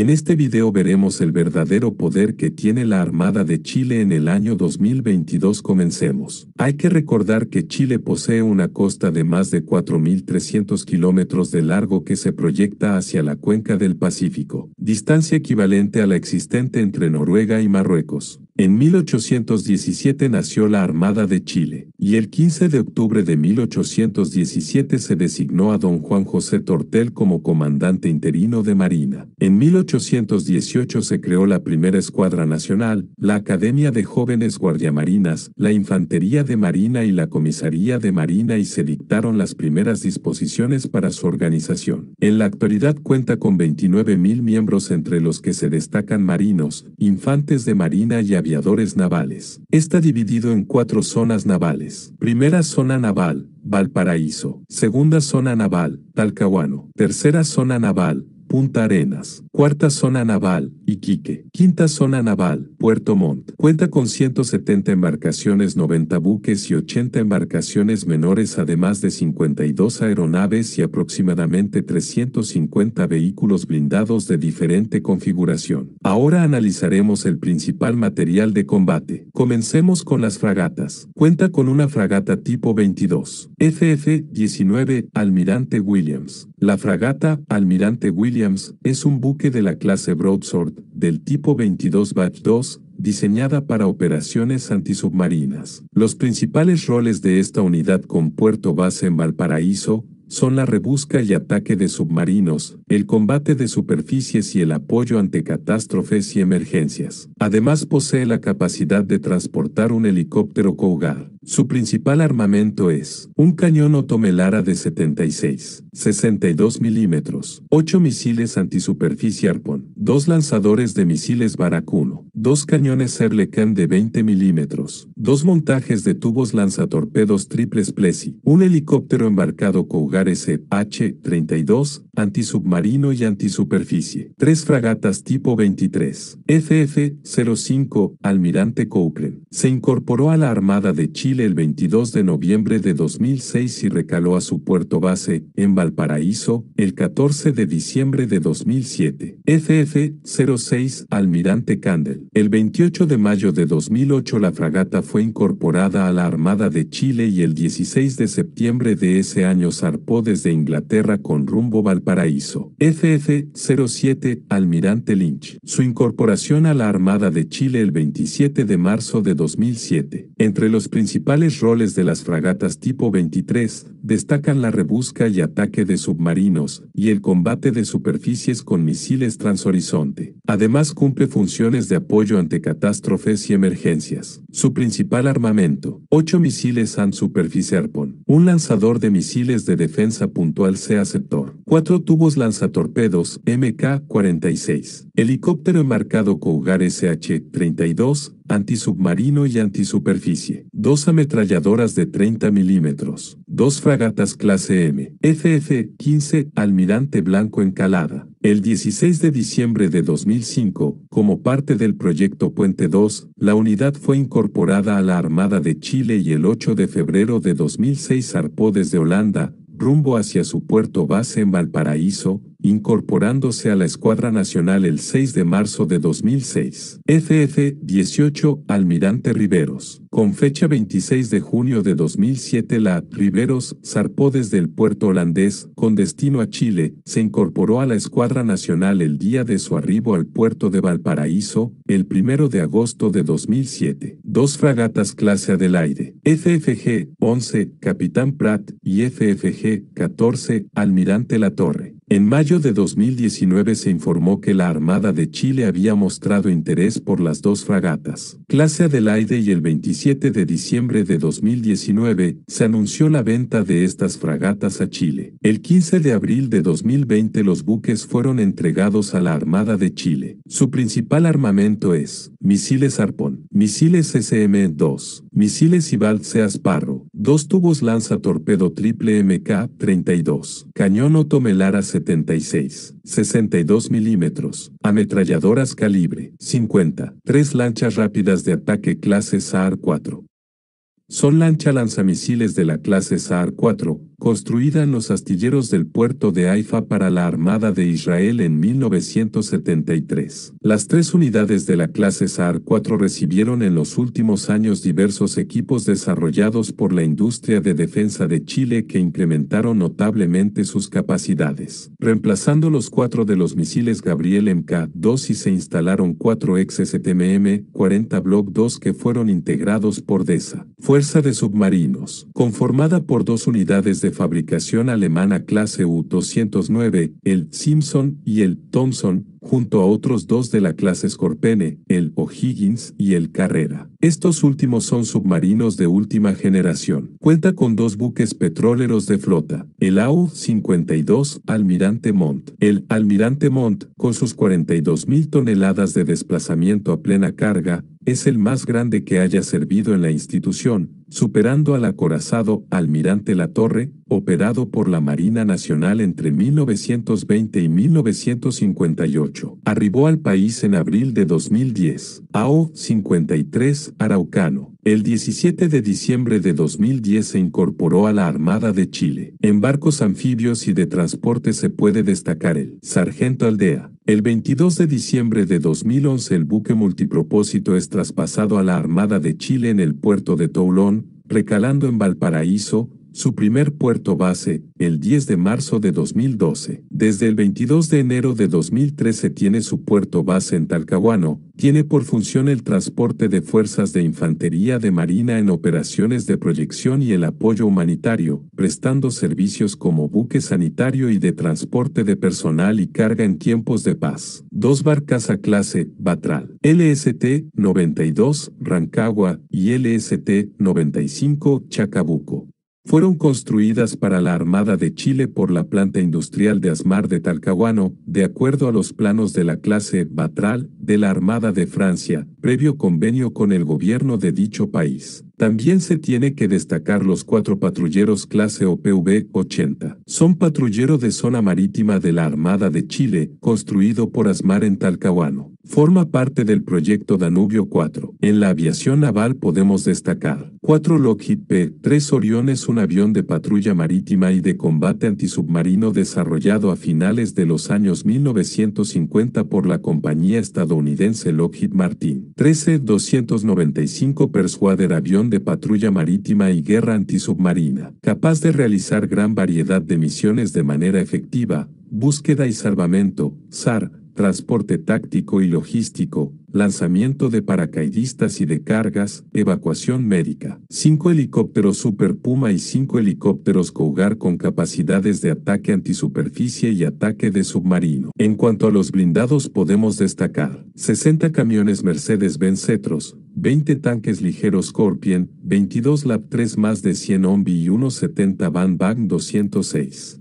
En este video veremos el verdadero poder que tiene la Armada de Chile en el año 2022. Comencemos. Hay que recordar que Chile posee una costa de más de 4.300 kilómetros de largo que se proyecta hacia la cuenca del Pacífico, distancia equivalente a la existente entre Noruega y Marruecos. En 1817 nació la Armada de Chile, y el 15 de octubre de 1817 se designó a don Juan José Tortel como comandante interino de Marina. En 1818 se creó la primera Escuadra Nacional, la Academia de Jóvenes Guardiamarinas, la Infantería de Marina y la Comisaría de Marina y se dictaron las primeras disposiciones para su organización. En la actualidad cuenta con 29.000 miembros entre los que se destacan marinos, infantes de Marina y navales. Está dividido en cuatro zonas navales. Primera zona naval, Valparaíso. Segunda zona naval, Talcahuano. Tercera zona naval, Punta Arenas. Cuarta zona naval, Iquique. Quinta zona naval, Puerto Montt. Cuenta con 170 embarcaciones, 90 buques y 80 embarcaciones menores, además de 52 aeronaves y aproximadamente 350 vehículos blindados de diferente configuración. Ahora analizaremos el principal material de combate. Comencemos con las fragatas. Cuenta con una fragata tipo 22, FF-19 Almirante Williams, la fragata Almirante Williams es un buque de la clase Broadsword, del tipo 22 Batch 2, diseñada para operaciones antisubmarinas. Los principales roles de esta unidad con puerto base en Valparaíso son la rebusca y ataque de submarinos, el combate de superficies y el apoyo ante catástrofes y emergencias. Además posee la capacidad de transportar un helicóptero Cougar. Su principal armamento es un cañón Otomelara de 76, 62 milímetros, 8 misiles antisuperficie Arpon, 2 lanzadores de misiles Barakuno, 2 cañones Erlecan de 20 milímetros, 2 montajes de tubos lanzatorpedos triples Plessy, un helicóptero embarcado Cougar SH-32, antisubmarino y antisuperficie. Tres fragatas tipo 23, FF-05, Almirante Cochrane Se incorporó a la Armada de Chile el 22 de noviembre de 2006 y recaló a su puerto base, en Valparaíso, el 14 de diciembre de 2007. FF-06, Almirante Candel. El 28 de mayo de 2008 la fragata fue incorporada a la Armada de Chile y el 16 de septiembre de ese año zarpó desde Inglaterra con rumbo Valparaíso Paraíso. FF-07 Almirante Lynch. Su incorporación a la Armada de Chile el 27 de marzo de 2007. Entre los principales roles de las fragatas tipo 23, destacan la rebusca y ataque de submarinos, y el combate de superficies con misiles transhorizonte. Además cumple funciones de apoyo ante catástrofes y emergencias. Su principal armamento, 8 misiles superficie Arpon, un lanzador de misiles de defensa puntual sea sector, 4 tubos lanzatorpedos MK-46. Helicóptero enmarcado Cougar SH-32, antisubmarino y antisuperficie. Dos ametralladoras de 30 milímetros. Dos fragatas clase M. FF-15 Almirante Blanco Encalada. El 16 de diciembre de 2005, como parte del proyecto Puente 2, la unidad fue incorporada a la Armada de Chile y el 8 de febrero de 2006 zarpó desde Holanda, rumbo hacia su puerto base en Valparaíso, incorporándose a la Escuadra Nacional el 6 de marzo de 2006. FF-18 Almirante Riveros. Con fecha 26 de junio de 2007 la Riveros zarpó desde el puerto holandés con destino a Chile, se incorporó a la Escuadra Nacional el día de su arribo al puerto de Valparaíso, el 1 de agosto de 2007. Dos fragatas clase del aire, FFG-11 Capitán Pratt y FFG-14 Almirante La Torre. En mayo de 2019 se informó que la Armada de Chile había mostrado interés por las dos fragatas. Clase Adelaide y el 27 de diciembre de 2019 se anunció la venta de estas fragatas a Chile. El 15 de abril de 2020 los buques fueron entregados a la Armada de Chile. Su principal armamento es misiles Arpón, misiles SM-2, misiles Ibald Seas Parro, Dos tubos lanza torpedo triple MK-32. Cañón Otomelara 76, 62 milímetros. Ametralladoras calibre 50. Tres lanchas rápidas de ataque clase SAR-4. Son lancha lanzamisiles de la clase SAR-4, construida en los astilleros del puerto de Haifa para la Armada de Israel en 1973. Las tres unidades de la clase Saar 4 recibieron en los últimos años diversos equipos desarrollados por la industria de defensa de Chile que incrementaron notablemente sus capacidades. Reemplazando los cuatro de los misiles Gabriel MK-2 y se instalaron cuatro ex-STMM-40 Block II que fueron integrados por DESA, Fuerza de Submarinos, conformada por dos unidades de fabricación alemana clase U-209, el Simpson y el Thompson, junto a otros dos de la clase Scorpene, el O'Higgins y el Carrera. Estos últimos son submarinos de última generación. Cuenta con dos buques petroleros de flota, el AU-52 Almirante Montt. El Almirante Montt, con sus 42.000 toneladas de desplazamiento a plena carga, es el más grande que haya servido en la institución, superando al acorazado Almirante Latorre, operado por la Marina Nacional entre 1920 y 1958. Arribó al país en abril de 2010. AO 53 Araucano. El 17 de diciembre de 2010 se incorporó a la Armada de Chile. En barcos anfibios y de transporte se puede destacar el Sargento Aldea, el 22 de diciembre de 2011 el buque multipropósito es traspasado a la Armada de Chile en el puerto de Toulon, recalando en Valparaíso, su primer puerto base, el 10 de marzo de 2012. Desde el 22 de enero de 2013 tiene su puerto base en Talcahuano, tiene por función el transporte de fuerzas de infantería de marina en operaciones de proyección y el apoyo humanitario, prestando servicios como buque sanitario y de transporte de personal y carga en tiempos de paz. Dos barcas a clase, Batral, LST 92, Rancagua, y LST 95, Chacabuco fueron construidas para la Armada de Chile por la planta industrial de Asmar de Talcahuano, de acuerdo a los planos de la clase Batral de la Armada de Francia, previo convenio con el gobierno de dicho país. También se tiene que destacar los cuatro patrulleros clase OPV-80. Son patrullero de zona marítima de la Armada de Chile, construido por Asmar en Talcahuano. Forma parte del proyecto Danubio 4. En la aviación naval podemos destacar 4 Lockheed P-3 Orion es un avión de patrulla marítima y de combate antisubmarino desarrollado a finales de los años 1950 por la compañía estadounidense Lockheed Martin. 13-295 Persuader avión de patrulla marítima y guerra antisubmarina, capaz de realizar gran variedad de misiones de manera efectiva, búsqueda y salvamento, SAR, transporte táctico y logístico, lanzamiento de paracaidistas y de cargas, evacuación médica. 5 helicópteros Super Puma y 5 helicópteros Cougar con capacidades de ataque antisuperficie y ataque de submarino. En cuanto a los blindados podemos destacar 60 camiones Mercedes-Benz Cetros, 20 tanques ligeros Scorpion, 22 Lab 3 más de 100 Ombi y 170 Van Bang 206.